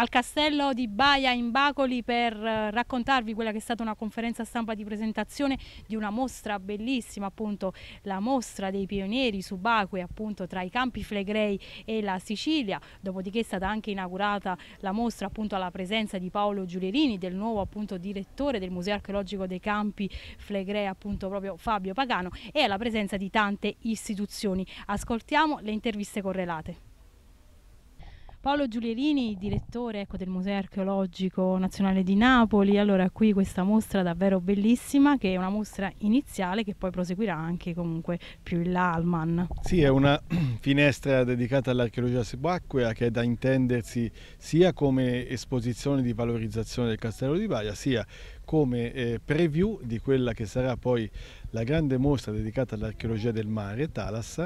al castello di Baia in Bacoli per eh, raccontarvi quella che è stata una conferenza stampa di presentazione di una mostra bellissima, appunto la mostra dei pionieri subacquei appunto tra i campi flegrei e la Sicilia, dopodiché è stata anche inaugurata la mostra appunto alla presenza di Paolo Giulierini, del nuovo appunto direttore del Museo Archeologico dei Campi Flegrei appunto proprio Fabio Pagano e alla presenza di tante istituzioni. Ascoltiamo le interviste correlate. Paolo Giulierini, direttore ecco, del Museo Archeologico Nazionale di Napoli. Allora, qui questa mostra davvero bellissima, che è una mostra iniziale che poi proseguirà anche comunque più in là al MAN. Sì, è una finestra dedicata all'archeologia subacquea che è da intendersi sia come esposizione di valorizzazione del castello di Baia, sia come eh, preview di quella che sarà poi la grande mostra dedicata all'archeologia del mare, Talas,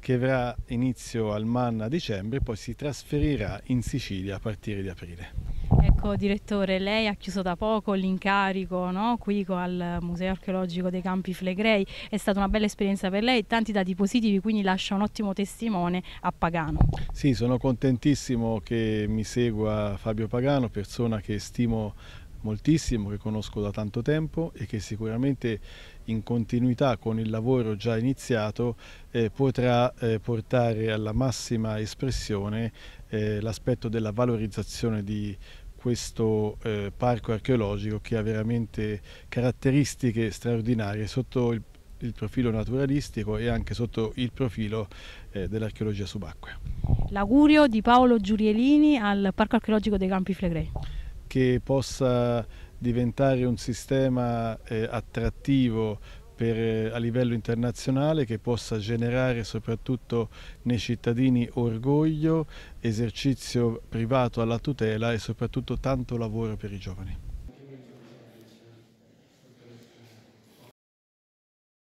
che avrà inizio al MAN a dicembre e poi si trasferirà in Sicilia a partire di aprile. Ecco, direttore, lei ha chiuso da poco l'incarico no? qui al Museo Archeologico dei Campi Flegrei, è stata una bella esperienza per lei, tanti dati positivi, quindi lascia un ottimo testimone a Pagano. Sì, sono contentissimo che mi segua Fabio Pagano, persona che stimo moltissimo, che conosco da tanto tempo e che sicuramente in continuità con il lavoro già iniziato eh, potrà eh, portare alla massima espressione eh, l'aspetto della valorizzazione di questo eh, parco archeologico che ha veramente caratteristiche straordinarie sotto il, il profilo naturalistico e anche sotto il profilo eh, dell'archeologia subacquea. L'augurio di Paolo Giurielini al Parco Archeologico dei Campi Flegrei che possa diventare un sistema eh, attrattivo per, eh, a livello internazionale che possa generare soprattutto nei cittadini orgoglio, esercizio privato alla tutela e soprattutto tanto lavoro per i giovani.